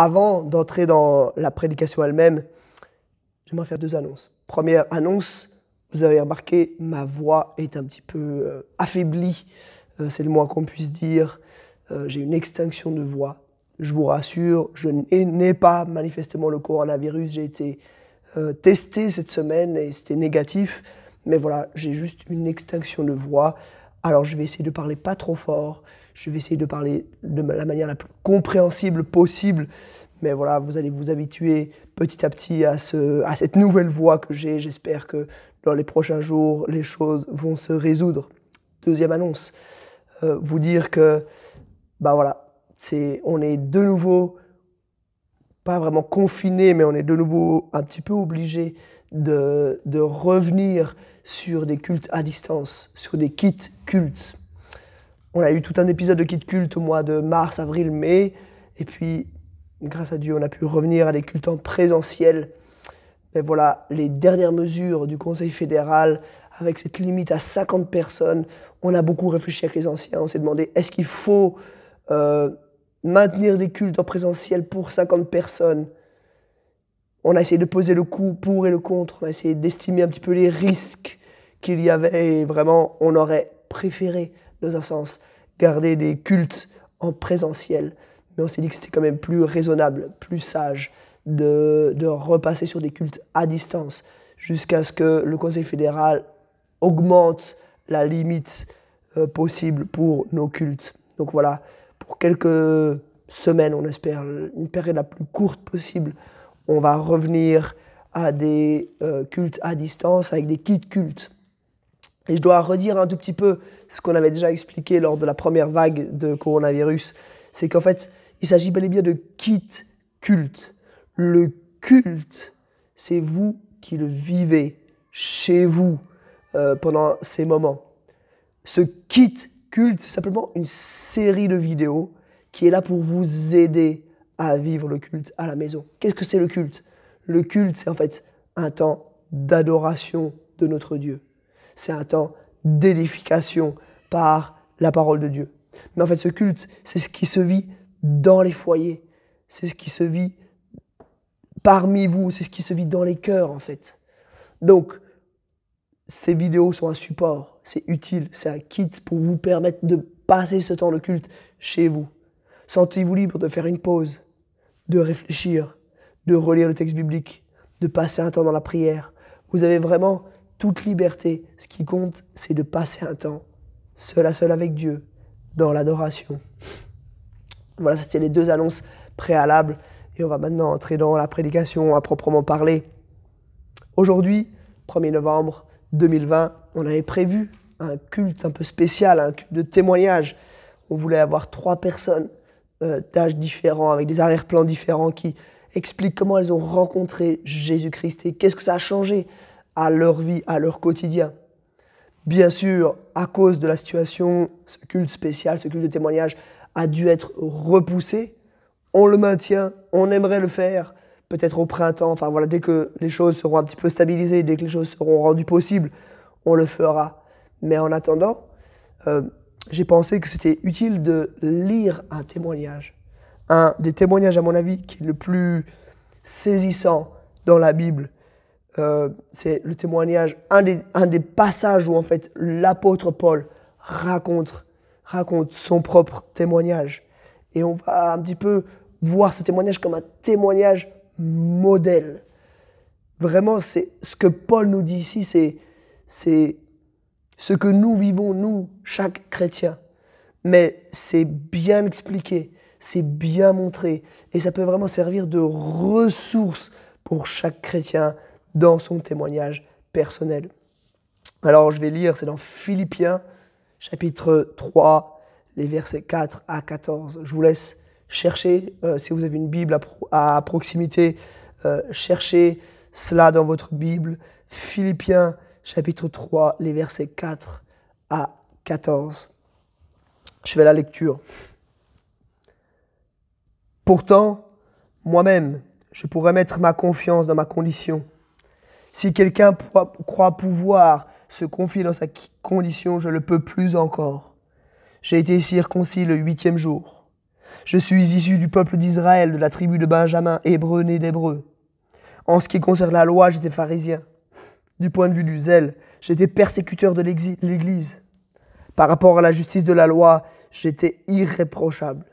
Avant d'entrer dans la prédication elle-même, j'aimerais faire deux annonces. Première annonce, vous avez remarqué, ma voix est un petit peu euh, affaiblie, euh, c'est le moins qu'on puisse dire. Euh, j'ai une extinction de voix. Je vous rassure, je n'ai pas manifestement le coronavirus. J'ai été testé cette semaine et c'était négatif. Mais voilà, j'ai juste une extinction de voix. Alors je vais essayer de parler pas trop fort. Je vais essayer de parler de la manière la plus compréhensible possible. Mais voilà, vous allez vous habituer petit à petit à, ce, à cette nouvelle voix que j'ai. J'espère que dans les prochains jours, les choses vont se résoudre. Deuxième annonce, euh, vous dire que, bah voilà, c'est, on est de nouveau, pas vraiment confiné, mais on est de nouveau un petit peu obligé de, de revenir sur des cultes à distance, sur des kits cultes. On a eu tout un épisode de Kid Culte au mois de mars, avril, mai. Et puis, grâce à Dieu, on a pu revenir à des cultes en présentiel. Mais voilà, les dernières mesures du Conseil fédéral, avec cette limite à 50 personnes, on a beaucoup réfléchi avec les anciens. On s'est demandé, est-ce qu'il faut euh, maintenir les cultes en présentiel pour 50 personnes On a essayé de poser le coup pour et le contre. On a essayé d'estimer un petit peu les risques qu'il y avait. Et vraiment, on aurait préféré, dans un sens, garder des cultes en présentiel. Mais on s'est dit que c'était quand même plus raisonnable, plus sage de, de repasser sur des cultes à distance jusqu'à ce que le Conseil fédéral augmente la limite euh, possible pour nos cultes. Donc voilà, pour quelques semaines, on espère une période la plus courte possible, on va revenir à des euh, cultes à distance avec des kits cultes. Et je dois redire un tout petit peu ce qu'on avait déjà expliqué lors de la première vague de coronavirus, c'est qu'en fait, il s'agit bel et bien de kit culte. Le culte, c'est vous qui le vivez chez vous euh, pendant ces moments. Ce kit culte, c'est simplement une série de vidéos qui est là pour vous aider à vivre le culte à la maison. Qu'est-ce que c'est le culte Le culte, c'est en fait un temps d'adoration de notre Dieu. C'est un temps d'édification par la parole de Dieu. Mais en fait, ce culte, c'est ce qui se vit dans les foyers, c'est ce qui se vit parmi vous, c'est ce qui se vit dans les cœurs, en fait. Donc, ces vidéos sont un support, c'est utile, c'est un kit pour vous permettre de passer ce temps de culte chez vous. Sentez-vous libre de faire une pause, de réfléchir, de relire le texte biblique, de passer un temps dans la prière. Vous avez vraiment toute liberté. Ce qui compte, c'est de passer un temps seul à seul avec Dieu, dans l'adoration. Voilà, c'était les deux annonces préalables. Et on va maintenant entrer dans la prédication à proprement parler. Aujourd'hui, 1er novembre 2020, on avait prévu un culte un peu spécial, un culte de témoignage. On voulait avoir trois personnes euh, d'âge différents, avec des arrière-plans différents, qui expliquent comment elles ont rencontré Jésus-Christ et qu'est-ce que ça a changé à leur vie, à leur quotidien. Bien sûr, à cause de la situation, ce culte spécial, ce culte de témoignage a dû être repoussé. On le maintient, on aimerait le faire, peut-être au printemps, enfin voilà, dès que les choses seront un petit peu stabilisées, dès que les choses seront rendues possibles, on le fera. Mais en attendant, euh, j'ai pensé que c'était utile de lire un témoignage. Un des témoignages, à mon avis, qui est le plus saisissant dans la Bible euh, c'est le témoignage, un des, passages où en fait l'apôtre Paul raconte, raconte son propre témoignage. Et on va un petit peu voir ce témoignage comme un témoignage modèle. Vraiment, c'est ce que Paul nous dit ici, c'est ce que nous vivons, nous, chaque chrétien. Mais c'est bien expliqué, c'est bien montré, et ça peut vraiment servir de ressource pour chaque chrétien dans son témoignage personnel. Alors je vais lire, c'est dans Philippiens chapitre 3, les versets 4 à 14. Je vous laisse chercher, euh, si vous avez une Bible à, proximité, euh, cherchez cela dans votre Bible. Philippiens chapitre 3, les versets 4 à 14. Je fais la lecture. Pourtant, moi-même, je pourrais mettre ma confiance dans ma condition si quelqu'un croit pouvoir se confier dans sa condition, je le peux plus encore. J'ai été circoncis le huitième jour. Je suis issu du peuple d'Israël, de la tribu de Benjamin, hébreu né d'hébreu. En ce qui concerne la loi, j'étais pharisien. Du point de vue du zèle, j'étais persécuteur de l'Église. Par rapport à la justice de la loi, j'étais irréprochable.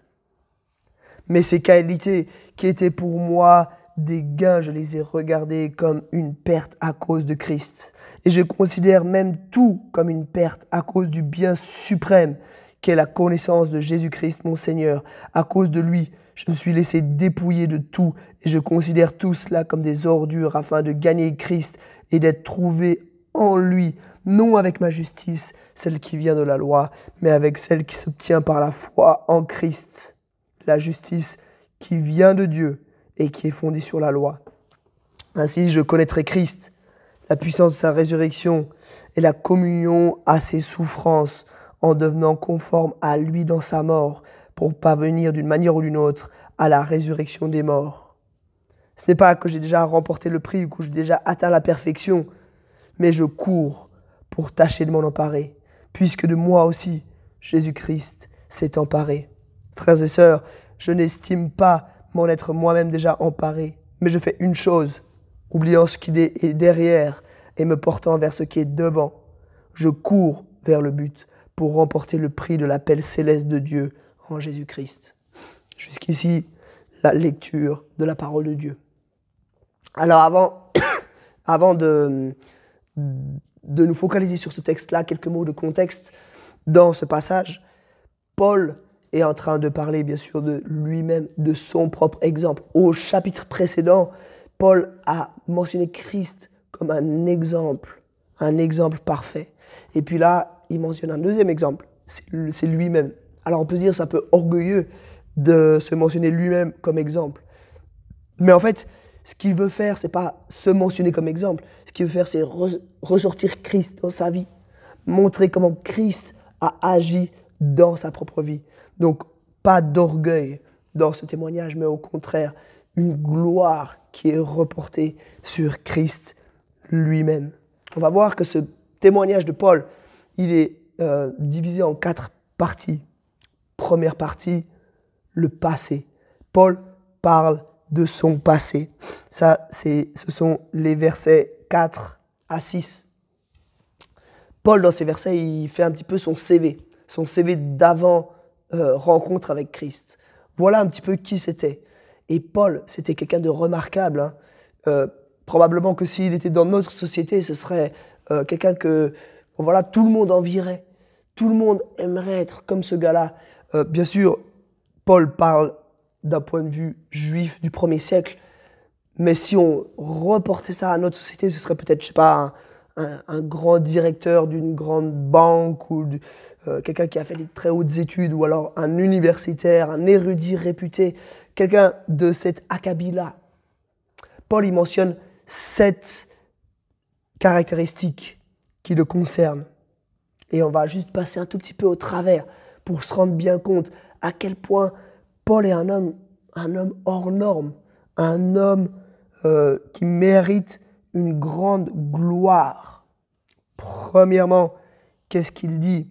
Mais ces qualités qui étaient pour moi des gains, je les ai regardés comme une perte à cause de Christ. Et je considère même tout comme une perte à cause du bien suprême qu'est la connaissance de Jésus-Christ mon Seigneur. À cause de lui, je me suis laissé dépouiller de tout et je considère tout cela comme des ordures afin de gagner Christ et d'être trouvé en lui, non avec ma justice, celle qui vient de la loi, mais avec celle qui s'obtient par la foi en Christ. La justice qui vient de Dieu et qui est fondé sur la loi. Ainsi, je connaîtrai Christ, la puissance de sa résurrection et la communion à ses souffrances en devenant conforme à lui dans sa mort pour parvenir d'une manière ou d'une autre à la résurrection des morts. Ce n'est pas que j'ai déjà remporté le prix ou que j'ai déjà atteint la perfection, mais je cours pour tâcher de m'en emparer, puisque de moi aussi Jésus-Christ s'est emparé. Frères et sœurs, je n'estime pas mon être moi-même déjà emparé. Mais je fais une chose, oubliant ce qui est derrière et me portant vers ce qui est devant. Je cours vers le but pour remporter le prix de l'appel céleste de Dieu en Jésus-Christ. Jusqu'ici, la lecture de la parole de Dieu. Alors avant, avant de, de nous focaliser sur ce texte-là, quelques mots de contexte dans ce passage. Paul est en train de parler bien sûr de lui-même, de son propre exemple. Au chapitre précédent, Paul a mentionné Christ comme un exemple, un exemple parfait. Et puis là, il mentionne un deuxième exemple, c'est lui-même. Alors on peut se dire, c'est un peu orgueilleux de se mentionner lui-même comme exemple. Mais en fait, ce qu'il veut faire, c'est pas se mentionner comme exemple. Ce qu'il veut faire, c'est ressortir Christ dans sa vie, montrer comment Christ a agi dans sa propre vie. Donc, pas d'orgueil dans ce témoignage, mais au contraire, une gloire qui est reportée sur Christ lui-même. On va voir que ce témoignage de Paul, il est euh, divisé en quatre parties. Première partie, le passé. Paul parle de son passé. Ça, c'est, ce sont les versets 4 à 6. Paul, dans ces versets, il fait un petit peu son CV, son CV d'avant euh, rencontre avec Christ. Voilà un petit peu qui c'était. Et Paul, c'était quelqu'un de remarquable. Hein. Euh, probablement que s'il était dans notre société, ce serait euh, quelqu'un que voilà tout le monde envierait. Tout le monde aimerait être comme ce gars-là. bien sûr, Paul parle d'un point de vue juif du premier siècle, mais si on reportait ça à notre société, ce serait peut-être, je sais pas, un, un, grand directeur d'une grande banque ou euh, quelqu'un qui a fait des très hautes études ou alors un universitaire, un érudit réputé, quelqu'un de cet acabit-là. Paul y mentionne sept caractéristiques qui le concernent. Et on va juste passer un tout petit peu au travers pour se rendre bien compte à quel point Paul est un homme, un homme hors norme, un homme euh, qui mérite une grande gloire. Premièrement, qu'est-ce qu'il dit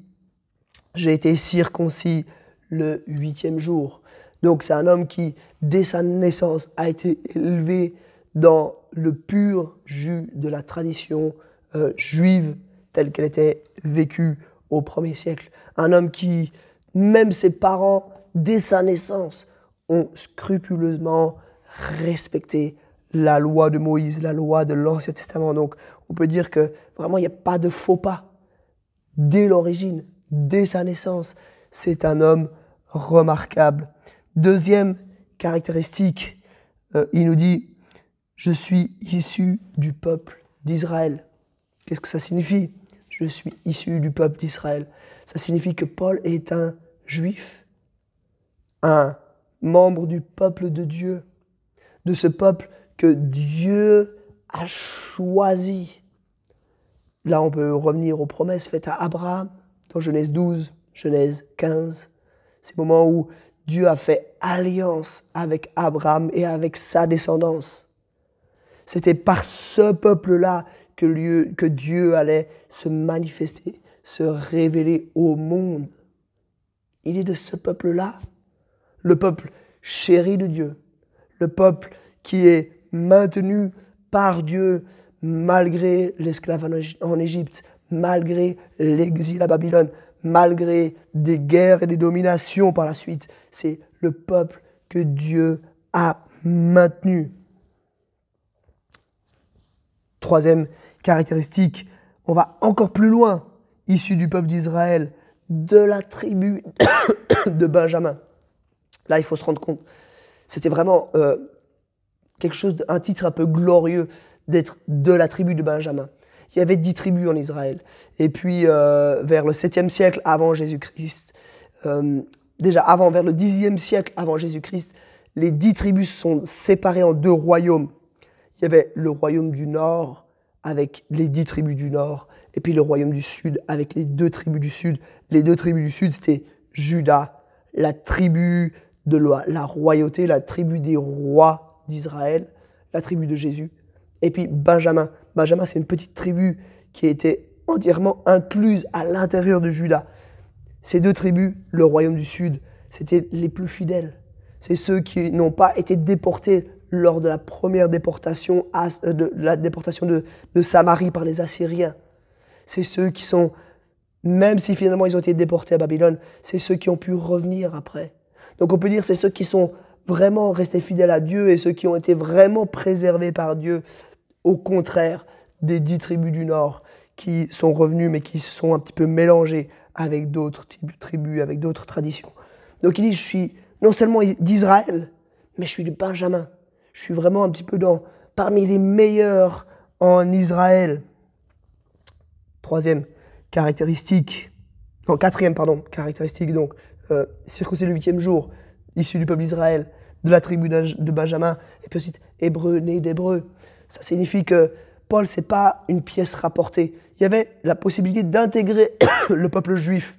J'ai été circoncis le huitième jour. Donc c'est un homme qui, dès sa naissance, a été élevé dans le pur jus de la tradition euh, juive telle qu'elle était vécue au premier siècle. Un homme qui, même ses parents, dès sa naissance, ont scrupuleusement respecté la loi de Moïse, la loi de l'Ancien Testament. Donc, on peut dire que vraiment, il n'y a pas de faux pas. Dès l'origine, dès sa naissance, c'est un homme remarquable. Deuxième caractéristique, euh, il nous dit, je suis issu du peuple d'Israël. Qu'est-ce que ça signifie Je suis issu du peuple d'Israël. Ça signifie que Paul est un juif, un membre du peuple de Dieu, de ce peuple que Dieu a choisi. Là, on peut revenir aux promesses faites à Abraham dans Genèse 12, Genèse 15. Ces moment où Dieu a fait alliance avec Abraham et avec sa descendance. C'était par ce peuple-là que, Dieu, que Dieu allait se manifester, se révéler au monde. Il est de ce peuple-là, le peuple chéri de Dieu, le peuple qui est maintenu par Dieu malgré l'esclavage en Égypte, malgré l'exil à Babylone, malgré des guerres et des dominations par la suite. C'est le peuple que Dieu a maintenu. Troisième caractéristique, on va encore plus loin, issu du peuple d'Israël, de la tribu de Benjamin. Là, il faut se rendre compte, c'était vraiment euh, chose, un titre un peu glorieux d'être de la tribu de Benjamin. Il y avait dix tribus en Israël. Et puis, euh, vers le 7e siècle avant Jésus-Christ, euh, déjà avant, vers le 10e siècle avant Jésus-Christ, les dix tribus sont séparées en deux royaumes. Il y avait le royaume du nord avec les dix tribus du nord, et puis le royaume du sud avec les deux tribus du sud. Les deux tribus du sud, c'était Judas, la tribu de la royauté, la tribu des rois d'Israël, la tribu de Jésus, et puis Benjamin. Benjamin, c'est une petite tribu qui était entièrement incluse à l'intérieur de Judas. Ces deux tribus, le royaume du Sud, c'était les plus fidèles. C'est ceux qui n'ont pas été déportés lors de la première déportation, euh, de, la déportation de, de Samarie par les Assyriens. C'est ceux qui sont, même si finalement ils ont été déportés à Babylone, c'est ceux qui ont pu revenir après. Donc on peut dire c'est ceux qui sont vraiment rester fidèles à Dieu et ceux qui ont été vraiment préservés par Dieu, au contraire des dix tribus du Nord qui sont revenus mais qui se sont un petit peu mélangés avec d'autres tribus, avec d'autres traditions. Donc il dit, je suis non seulement d'Israël, mais je suis de Benjamin. Je suis vraiment un petit peu dans, parmi les meilleurs en Israël. Troisième caractéristique, non quatrième, pardon, caractéristique, donc euh, c'est le huitième jour, Issu du peuple d'Israël, de la tribu de Benjamin, et puis aussi hébreu, né d'hébreu. Ça signifie que Paul, c'est pas une pièce rapportée. Il y avait la possibilité d'intégrer le peuple juif.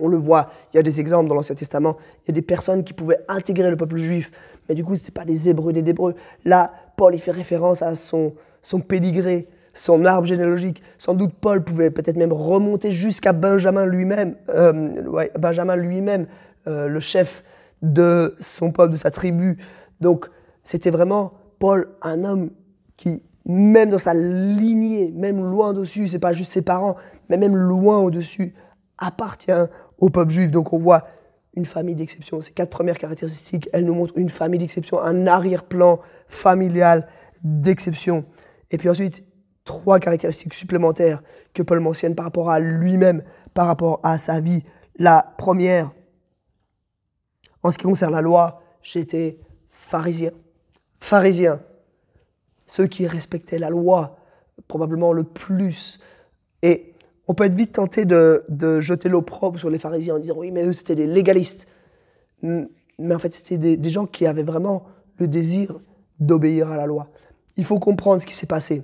On le voit, il y a des exemples dans l'Ancien Testament, il y a des personnes qui pouvaient intégrer le peuple juif, mais du coup, ce pas des Hébreux des Hébreux. Là, Paul, il fait référence à son, son pédigré, son arbre généalogique. Sans doute, Paul pouvait peut-être même remonter jusqu'à Benjamin lui-même, euh, Benjamin lui-même, euh, le chef de son peuple, de sa tribu. Donc, c'était vraiment Paul, un homme qui, même dans sa lignée, même loin au-dessus, c'est pas juste ses parents, mais même loin au-dessus, appartient au peuple juif. Donc, on voit une famille d'exception. Ces quatre premières caractéristiques, elles nous montrent une famille d'exception, un arrière-plan familial d'exception. Et puis ensuite, trois caractéristiques supplémentaires que Paul mentionne par rapport à lui-même, par rapport à sa vie. La première, en ce qui concerne la loi, j'étais pharisien. Pharisien, ceux qui respectaient la loi probablement le plus. Et on peut être vite tenté de, de jeter l'opprobre sur les pharisiens en disant oui, mais eux, c'était des légalistes. Mais en fait, c'était des, gens qui avaient vraiment le désir d'obéir à la loi. Il faut comprendre ce qui s'est passé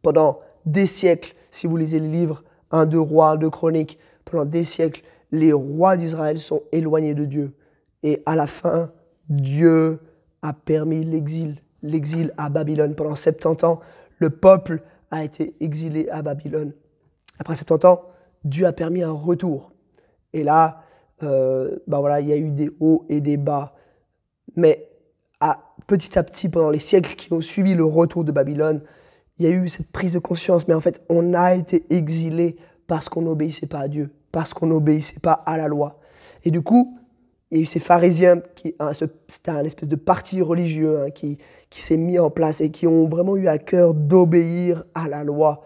pendant des siècles. Si vous lisez le livre « 1, 2 rois, 2 chroniques, pendant des siècles, les rois d'Israël sont éloignés de Dieu. Et à la fin, Dieu a permis l'exil, l'exil à Babylone. Pendant 70 ans, le peuple a été exilé à Babylone. Après 70 ans, Dieu a permis un retour. Et là, euh, ben voilà, il y a eu des hauts et des bas. Mais petit à petit, pendant les siècles qui ont suivi le retour de Babylone, il y a eu cette prise de conscience. Mais en fait, on a été exilé parce qu'on n'obéissait pas à Dieu, parce qu'on n'obéissait pas à la loi. Et du coup, il y a eu ces pharisiens, qui, hein, c'était un espèce de parti religieux hein, qui, s'est mis en place et qui ont vraiment eu à cœur d'obéir à la loi.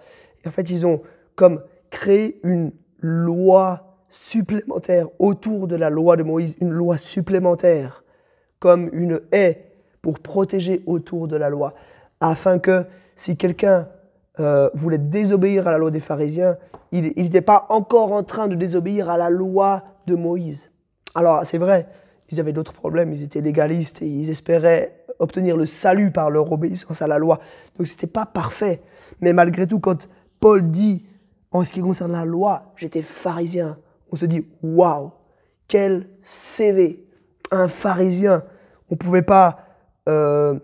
en fait, ils ont comme créé une loi supplémentaire autour de la loi de Moïse, une loi supplémentaire, comme une haie pour protéger autour de la loi, afin que si quelqu'un euh, voulait désobéir à la loi des pharisiens, il n'était pas encore en train de désobéir à la loi de Moïse. Alors, c'est vrai, ils avaient d'autres problèmes, ils étaient légalistes et ils espéraient obtenir le salut par leur obéissance à la loi. Donc, ce c'était pas parfait. Mais malgré tout, quand Paul dit, en ce qui concerne la loi, j'étais pharisien, on se dit, waouh, quel CV, un pharisien. On pouvait pas, euh,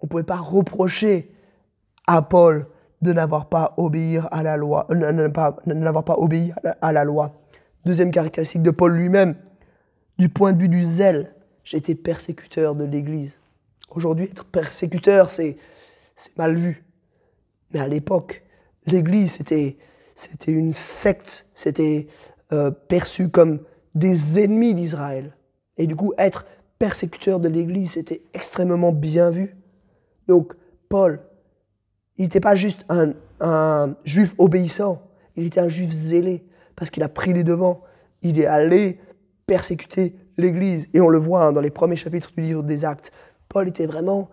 on pouvait pas reprocher à Paul de n'avoir pas obéi à la loi, n'avoir pas obéi à la loi. Deuxième caractéristique de Paul lui-même, du point de vue du zèle, j'étais persécuteur de l'Église. Aujourd'hui, être persécuteur, c'est mal vu. Mais à l'époque, l'Église, c'était c'était une secte, c'était euh, perçu comme des ennemis d'Israël. Et du coup, être persécuteur de l'Église, c'était extrêmement bien vu. Donc, Paul, il n'était pas juste un, un juif obéissant, il était un juif zélé, parce qu'il a pris les devants, il est allé persécuter l'Église. Et on le voit hein, dans les premiers chapitres du livre des Actes. Paul était vraiment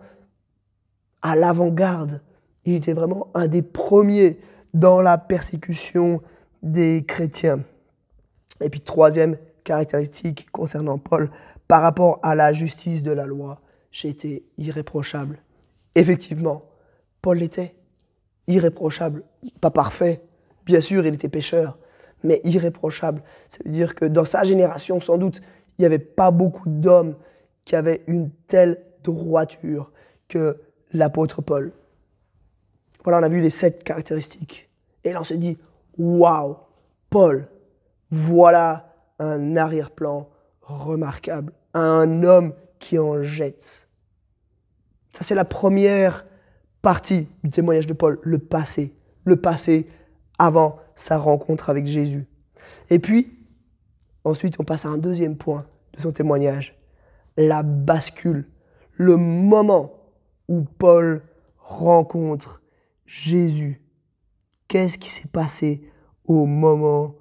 à l'avant-garde. Il était vraiment un des premiers dans la persécution des chrétiens. Et puis troisième caractéristique concernant Paul, par rapport à la justice de la loi, j'ai été irréprochable. Effectivement, Paul l'était. Irréprochable, pas parfait. Bien sûr, il était pécheur, mais irréprochable. Ça veut dire que dans sa génération, sans doute, il n'y avait pas beaucoup d'hommes qui avaient une telle droiture que l'apôtre Paul. Voilà, on a vu les sept caractéristiques. Et là, on se dit, waouh, Paul, voilà un arrière-plan remarquable, un homme qui en jette. Ça, c'est la première partie du témoignage de Paul, le passé. Le passé avant sa rencontre avec Jésus. Et puis, ensuite, on passe à un deuxième point de son témoignage, la bascule, le moment où Paul rencontre Jésus. Qu'est-ce qui s'est passé au moment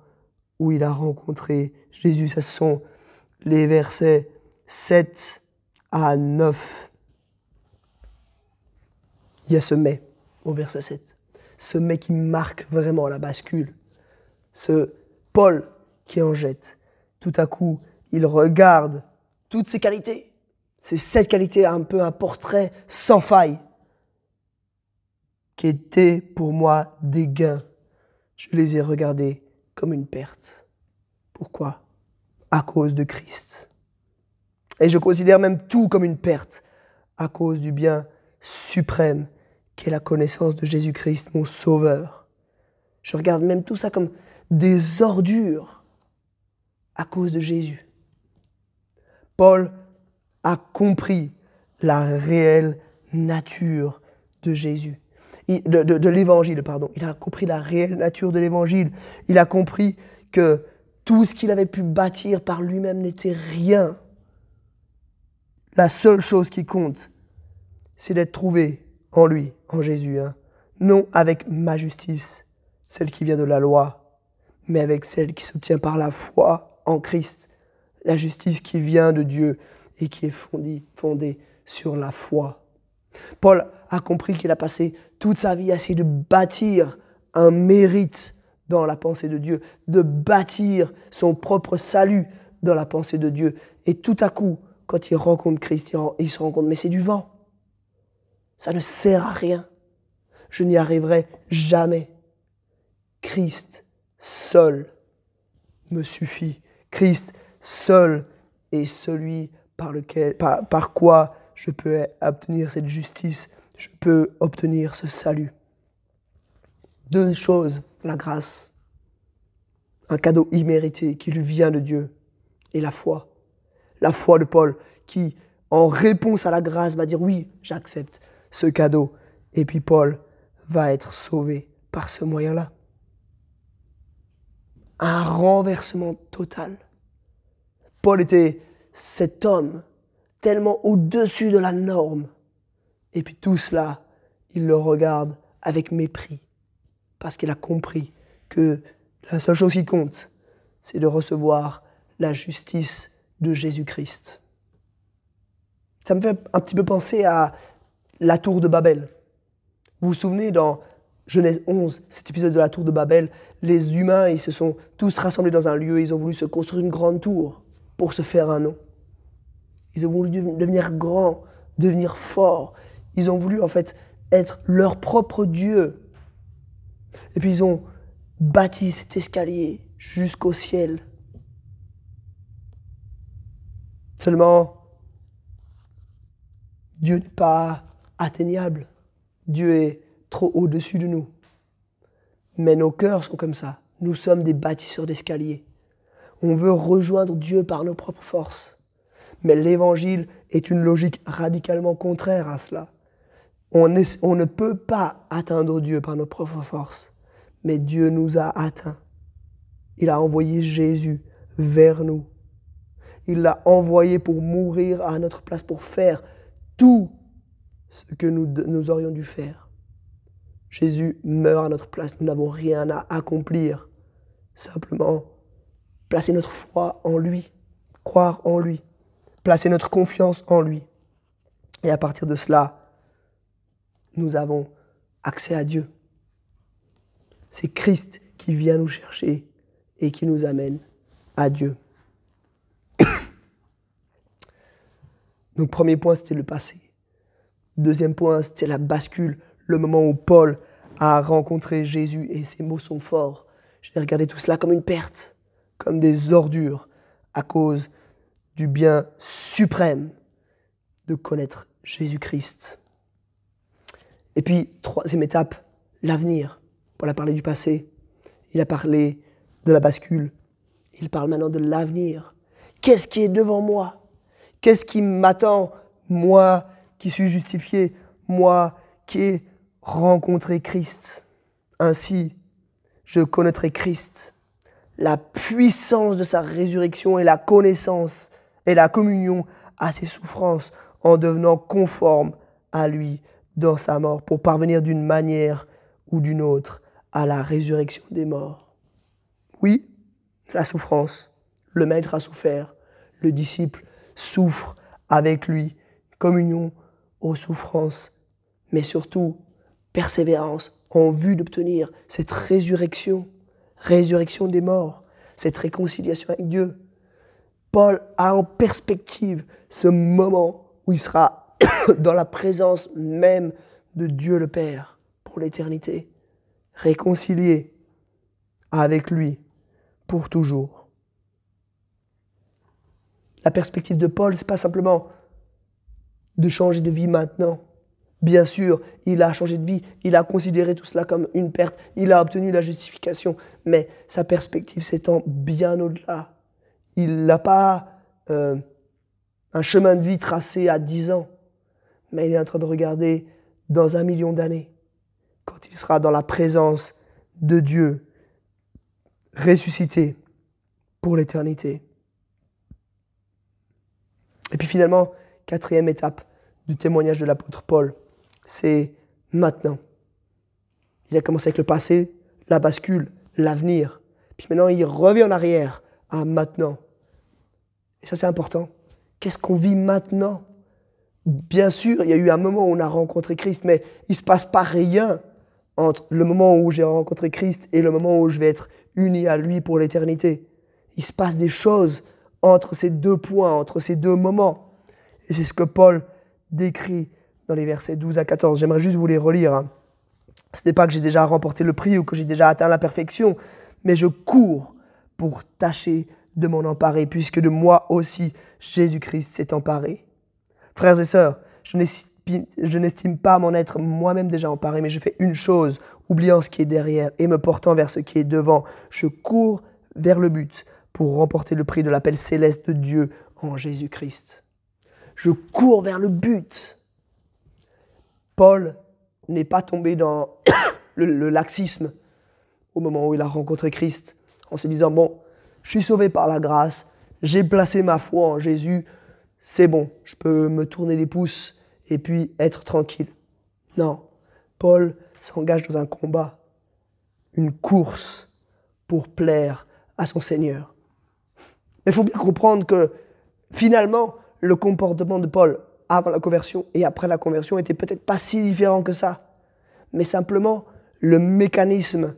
où il a rencontré Jésus Ce sont les versets 7 à 9. Il y a ce mais au verset 7 ce mec qui marque vraiment la bascule, ce Paul qui en jette. Tout à coup, il regarde toutes ses qualités. C'est cette qualité, un peu un portrait sans faille, qui était pour moi des gains. Je les ai regardés comme une perte. Pourquoi À cause de Christ. Et je considère même tout comme une perte, à cause du bien suprême la connaissance de Jésus-Christ, mon Sauveur. Je regarde même tout ça comme des ordures à cause de Jésus. Paul a compris la réelle nature de Jésus, de, de l'évangile, pardon. Il a compris la réelle nature de l'évangile. Il a compris que tout ce qu'il avait pu bâtir par lui-même n'était rien. La seule chose qui compte, c'est d'être trouvé en lui, en Jésus, hein, non avec ma justice, celle qui vient de la loi, mais avec celle qui s'obtient par la foi en Christ, la justice qui vient de Dieu et qui est fondée, fondée sur la foi. Paul a compris qu'il a passé toute sa vie à essayer de bâtir un mérite dans la pensée de Dieu, de bâtir son propre salut dans la pensée de Dieu. Et tout à coup, quand il rencontre Christ, il se rend compte, mais c'est du vent. Ça ne sert à rien. Je n'y arriverai jamais. Christ seul me suffit. Christ seul est celui par, lequel, par, par quoi je peux obtenir cette justice, je peux obtenir ce salut. Deux choses, la grâce, un cadeau immérité qui lui vient de Dieu, et la foi. La foi de Paul qui, en réponse à la grâce, va dire oui, j'accepte, ce cadeau. Et puis Paul va être sauvé par ce moyen-là. Un renversement total. Paul était cet homme tellement au-dessus de la norme. Et puis tout cela, il le regarde avec mépris, parce qu'il a compris que la seule chose qui compte, c'est de recevoir la justice de Jésus-Christ. Ça me fait un petit peu penser à la tour de Babel. Vous vous souvenez dans Genèse 11, cet épisode de la tour de Babel, les humains, ils se sont tous rassemblés dans un lieu, ils ont voulu se construire une grande tour pour se faire un nom. Ils ont voulu devenir grands, devenir forts. Ils ont voulu en fait être leur propre Dieu. Et puis ils ont bâti cet escalier jusqu'au ciel. Seulement, Dieu n'est pas atteignable. Dieu est trop au-dessus de nous. Mais nos cœurs sont comme ça. Nous sommes des bâtisseurs d'escalier. On veut rejoindre Dieu par nos propres forces. Mais l'évangile est une logique radicalement contraire à cela. On, on, ne peut pas atteindre Dieu par nos propres forces, mais Dieu nous a atteints. Il a envoyé Jésus vers nous. Il l'a envoyé pour mourir à notre place, pour faire tout ce que nous, nous aurions dû faire. Jésus meurt à notre place, nous n'avons rien à accomplir. Simplement, placer notre foi en lui, croire en lui, placer notre confiance en lui. Et à partir de cela, nous avons accès à Dieu. C'est Christ qui vient nous chercher et qui nous amène à Dieu. Donc premier point, c'était le passé. Deuxième point, c'était la bascule, le moment où Paul a rencontré Jésus et ses mots sont forts. J'ai regardé tout cela comme une perte, comme des ordures, à cause du bien suprême de connaître Jésus-Christ. Et puis, troisième étape, l'avenir. Paul a parlé du passé, il a parlé de la bascule, il parle maintenant de l'avenir. Qu'est-ce qui est devant moi Qu'est-ce qui m'attend, moi, qui suis justifié, moi qui ai rencontré Christ. Ainsi, je connaîtrai Christ, la puissance de sa résurrection et la connaissance et la communion à ses souffrances en devenant conforme à lui dans sa mort pour parvenir d'une manière ou d'une autre à la résurrection des morts. Oui, la souffrance, le maître a souffert, le disciple souffre avec lui, communion aux souffrances, mais surtout persévérance en vue d'obtenir cette résurrection, résurrection des morts, cette réconciliation avec Dieu. Paul a en perspective ce moment où il sera dans la présence même de Dieu le Père pour l'éternité, réconcilié avec lui pour toujours. La perspective de Paul, n'est pas simplement de changer de vie maintenant. Bien sûr, il a changé de vie, il a considéré tout cela comme une perte, il a obtenu la justification, mais sa perspective s'étend bien au-delà. Il n'a pas euh, un chemin de vie tracé à 10 ans, mais il est en train de regarder dans un million d'années, quand il sera dans la présence de Dieu, ressuscité pour l'éternité. Et puis finalement, quatrième étape du témoignage de l'apôtre Paul, c'est maintenant. Il a commencé avec le passé, la bascule, l'avenir. Puis maintenant, il revient en arrière à maintenant. Et ça, c'est important. Qu'est-ce qu'on vit maintenant Bien sûr, il y a eu un moment où on a rencontré Christ, mais il ne se passe pas rien entre le moment où j'ai rencontré Christ et le moment où je vais être uni à lui pour l'éternité. Il se passe des choses entre ces deux points, entre ces deux moments. Et c'est ce que Paul décrit dans les versets 12 à 14. J'aimerais juste vous les relire. Hein. Ce n'est pas que j'ai déjà remporté le prix ou que j'ai déjà atteint la perfection, mais je cours pour tâcher de m'en emparer, puisque de moi aussi Jésus-Christ s'est emparé. Frères et sœurs, je n'estime pas m'en être moi-même déjà emparé, mais je fais une chose, oubliant ce qui est derrière et me portant vers ce qui est devant. Je cours vers le but pour remporter le prix de l'appel céleste de Dieu en Jésus-Christ je cours vers le but. Paul n'est pas tombé dans le, laxisme au moment où il a rencontré Christ, en se disant, bon, je suis sauvé par la grâce, j'ai placé ma foi en Jésus, c'est bon, je peux me tourner les pouces et puis être tranquille. Non, Paul s'engage dans un combat, une course pour plaire à son Seigneur. Mais il faut bien comprendre que finalement, le comportement de Paul avant la conversion et après la conversion était peut-être pas si différent que ça. Mais simplement, le mécanisme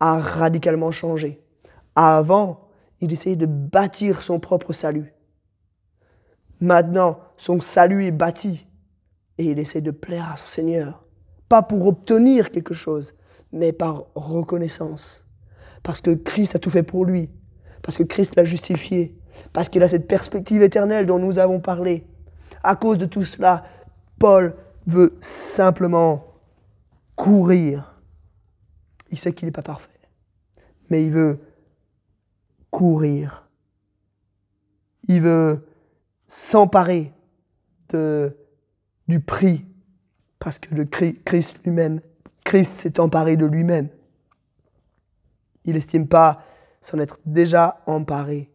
a radicalement changé. Avant, il essayait de bâtir son propre salut. Maintenant, son salut est bâti et il essaie de plaire à son Seigneur. Pas pour obtenir quelque chose, mais par reconnaissance. Parce que Christ a tout fait pour lui. Parce que Christ l'a justifié parce qu'il a cette perspective éternelle dont nous avons parlé. À cause de tout cela, Paul veut simplement courir. Il sait qu'il n'est pas parfait, mais il veut courir. Il veut s'emparer de, du prix, parce que le Christ lui-même, Christ s'est emparé de lui-même. Il n'estime pas s'en être déjà emparé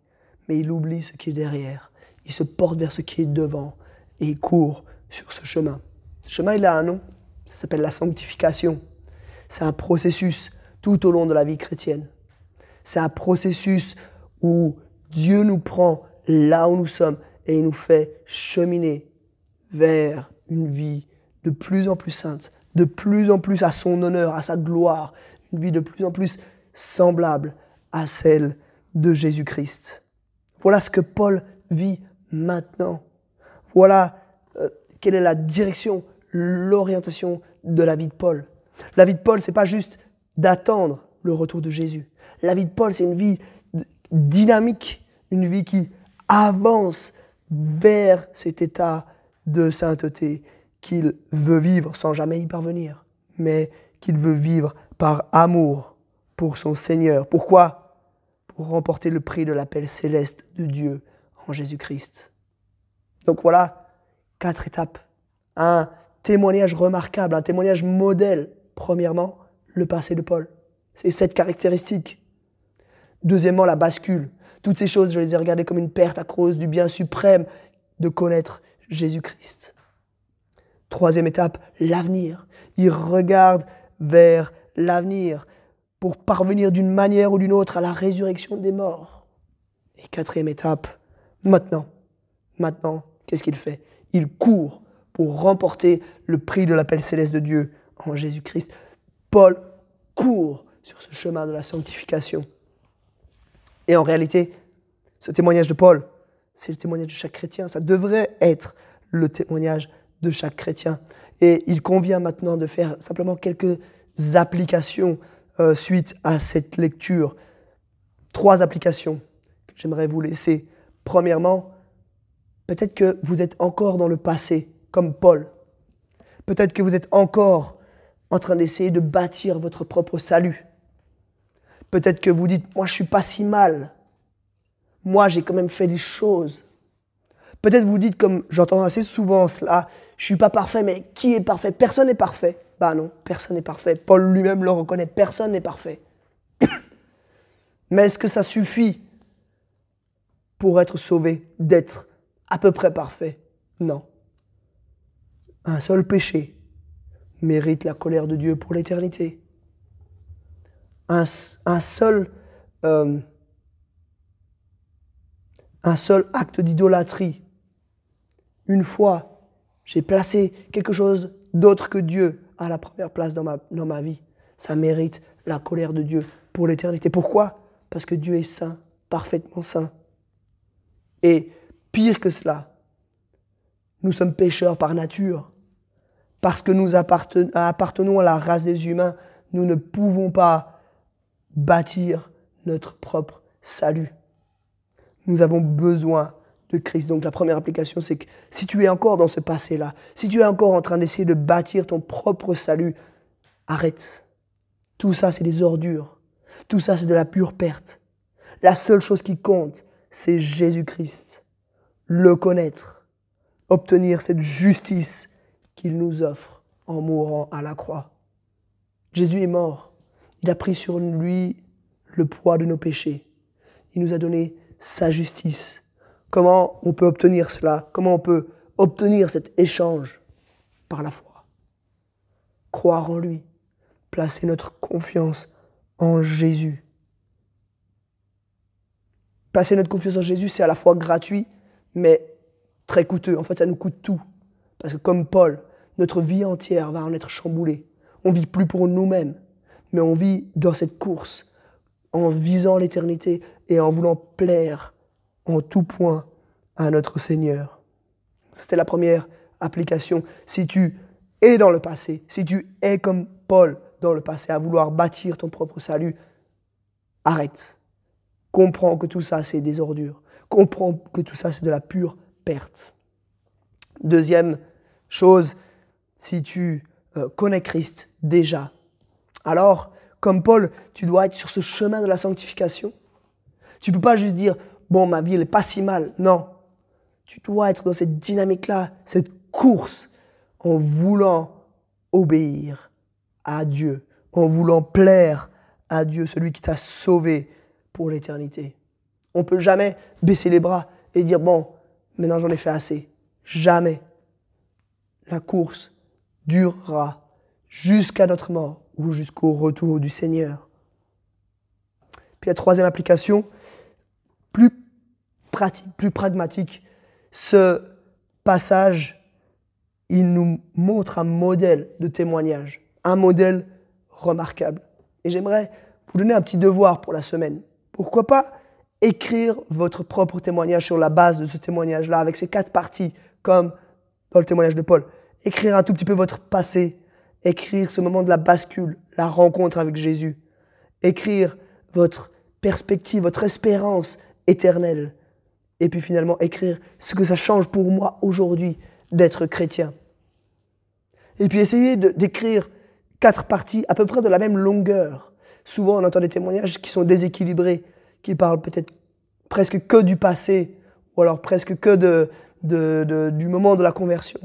mais il oublie ce qui est derrière. Il se porte vers ce qui est devant et il court sur ce chemin. Ce chemin, il a un nom. Ça s'appelle la sanctification. C'est un processus tout au long de la vie chrétienne. C'est un processus où Dieu nous prend là où nous sommes et il nous fait cheminer vers une vie de plus en plus sainte, de plus en plus à son honneur, à sa gloire, une vie de plus en plus semblable à celle de Jésus-Christ. Voilà ce que Paul vit maintenant. Voilà euh, quelle est la direction, l'orientation de la vie de Paul. La vie de Paul, c'est pas juste d'attendre le retour de Jésus. La vie de Paul, c'est une vie dynamique, une vie qui avance vers cet état de sainteté qu'il veut vivre sans jamais y parvenir, mais qu'il veut vivre par amour pour son Seigneur. Pourquoi pour remporter le prix de l'appel céleste de Dieu en Jésus-Christ. Donc voilà, quatre étapes. Un témoignage remarquable, un témoignage modèle. Premièrement, le passé de Paul. C'est cette caractéristique. Deuxièmement, la bascule. Toutes ces choses, je les ai regardées comme une perte à cause du bien suprême de connaître Jésus-Christ. Troisième étape, l'avenir. Il regarde vers l'avenir pour parvenir d'une manière ou d'une autre à la résurrection des morts. Et quatrième étape, maintenant, maintenant, qu'est-ce qu'il fait Il court pour remporter le prix de l'appel céleste de Dieu en Jésus-Christ. Paul court sur ce chemin de la sanctification. Et en réalité, ce témoignage de Paul, c'est le témoignage de chaque chrétien. Ça devrait être le témoignage de chaque chrétien. Et il convient maintenant de faire simplement quelques applications euh, suite à cette lecture, trois applications que j'aimerais vous laisser. Premièrement, peut-être que vous êtes encore dans le passé, comme Paul. Peut-être que vous êtes encore en train d'essayer de bâtir votre propre salut. Peut-être que vous dites, moi je suis pas si mal. Moi j'ai quand même fait des choses. Peut-être vous dites, comme j'entends assez souvent cela, je suis pas parfait, mais qui est parfait Personne n'est parfait. Bah non, personne n'est parfait. Paul lui-même le reconnaît, personne n'est parfait. Mais est-ce que ça suffit pour être sauvé, d'être à peu près parfait Non. Un seul péché mérite la colère de Dieu pour l'éternité. Un, seul, euh, un seul acte d'idolâtrie. Une fois, j'ai placé quelque chose d'autre que Dieu à la première place dans ma, dans ma vie. Ça mérite la colère de Dieu pour l'éternité. Pourquoi Parce que Dieu est saint, parfaitement saint. Et pire que cela, nous sommes pécheurs par nature. Parce que nous appartenons à la race des humains, nous ne pouvons pas bâtir notre propre salut. Nous avons besoin Christ. Donc la première application, c'est que si tu es encore dans ce passé-là, si tu es encore en train d'essayer de bâtir ton propre salut, arrête. Tout ça, c'est des ordures. Tout ça, c'est de la pure perte. La seule chose qui compte, c'est Jésus-Christ. Le connaître, obtenir cette justice qu'il nous offre en mourant à la croix. Jésus est mort. Il a pris sur lui le poids de nos péchés. Il nous a donné sa justice Comment on peut obtenir cela Comment on peut obtenir cet échange Par la foi. Croire en lui. Placer notre confiance en Jésus. Placer notre confiance en Jésus, c'est à la fois gratuit, mais très coûteux. En fait, ça nous coûte tout. Parce que comme Paul, notre vie entière va en être chamboulée. On vit plus pour nous-mêmes, mais on vit dans cette course en visant l'éternité et en voulant plaire en tout point à notre Seigneur. C'était la première application. Si tu es dans le passé, si tu es comme Paul dans le passé à vouloir bâtir ton propre salut, arrête. Comprends que tout ça, c'est des ordures. Comprends que tout ça, c'est de la pure perte. Deuxième chose, si tu euh, connais Christ déjà, alors, comme Paul, tu dois être sur ce chemin de la sanctification. Tu ne peux pas juste dire, bon, ma vie, elle pas si mal. Non. Tu dois être dans cette dynamique-là, cette course, en voulant obéir à Dieu, en voulant plaire à Dieu, celui qui t'a sauvé pour l'éternité. On peut jamais baisser les bras et dire, bon, maintenant j'en ai fait assez. Jamais. La course durera jusqu'à notre mort ou jusqu'au retour du Seigneur. Puis la troisième application, pratique, plus pragmatique, ce passage, il nous montre un modèle de témoignage, un modèle remarquable. Et j'aimerais vous donner un petit devoir pour la semaine. Pourquoi pas écrire votre propre témoignage sur la base de ce témoignage-là, avec ces quatre parties, comme dans le témoignage de Paul. Écrire un tout petit peu votre passé, écrire ce moment de la bascule, la rencontre avec Jésus, écrire votre perspective, votre espérance éternelle, et puis finalement écrire ce que ça change pour moi aujourd'hui d'être chrétien. Et puis essayer d'écrire quatre parties à peu près de la même longueur. Souvent on entend des témoignages qui sont déséquilibrés, qui parlent peut-être presque que du passé, ou alors presque que du moment de la conversion.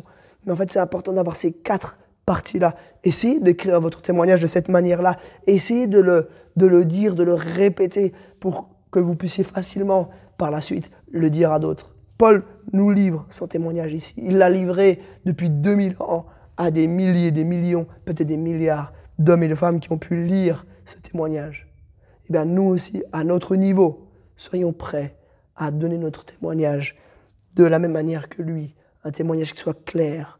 Mais en fait c'est important d'avoir ces quatre parties là Essayez d'écrire votre témoignage de cette manière-là. Essayez de le, de le dire, de le répéter pour que vous puissiez facilement par la suite le dire à d'autres. Paul nous livre son témoignage ici. Il l'a livré depuis 2000 ans à des milliers, des millions, peut-être des milliards d'hommes et de femmes qui ont pu lire ce témoignage. Eh bien, nous aussi, à notre niveau, soyons prêts à donner notre témoignage de la même manière que lui, un témoignage qui soit clair,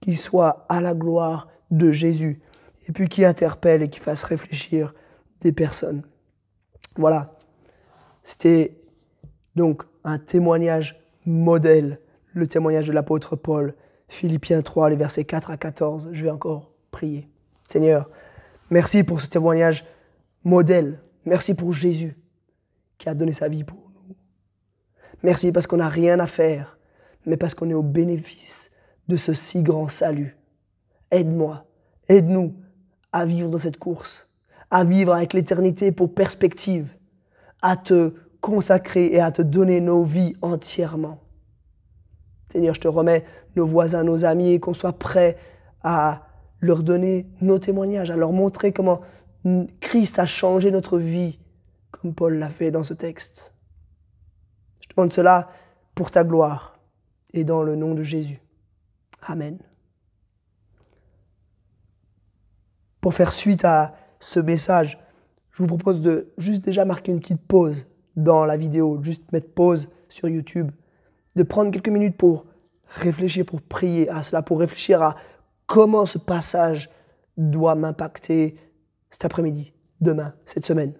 qui soit à la gloire de Jésus, et puis qui interpelle et qui fasse réfléchir des personnes. Voilà, c'était donc un témoignage modèle, le témoignage de l'apôtre Paul, Philippiens 3, les versets 4 à 14. Je vais encore prier. Seigneur, merci pour ce témoignage modèle. Merci pour Jésus qui a donné sa vie pour nous. Merci parce qu'on n'a rien à faire, mais parce qu'on est au bénéfice de ce si grand salut. Aide-moi, aide-nous à vivre dans cette course, à vivre avec l'éternité pour perspective, à te consacrer et à te donner nos vies entièrement. Seigneur, je te remets nos voisins, nos amis, et qu'on soit prêts à leur donner nos témoignages, à leur montrer comment Christ a changé notre vie, comme Paul l'a fait dans ce texte. Je te demande cela pour ta gloire et dans le nom de Jésus. Amen. Pour faire suite à ce message, je vous propose de juste déjà marquer une petite pause dans la vidéo, juste mettre pause sur YouTube, de prendre quelques minutes pour réfléchir, pour prier à cela, pour réfléchir à comment ce passage doit m'impacter cet après-midi, demain, cette semaine.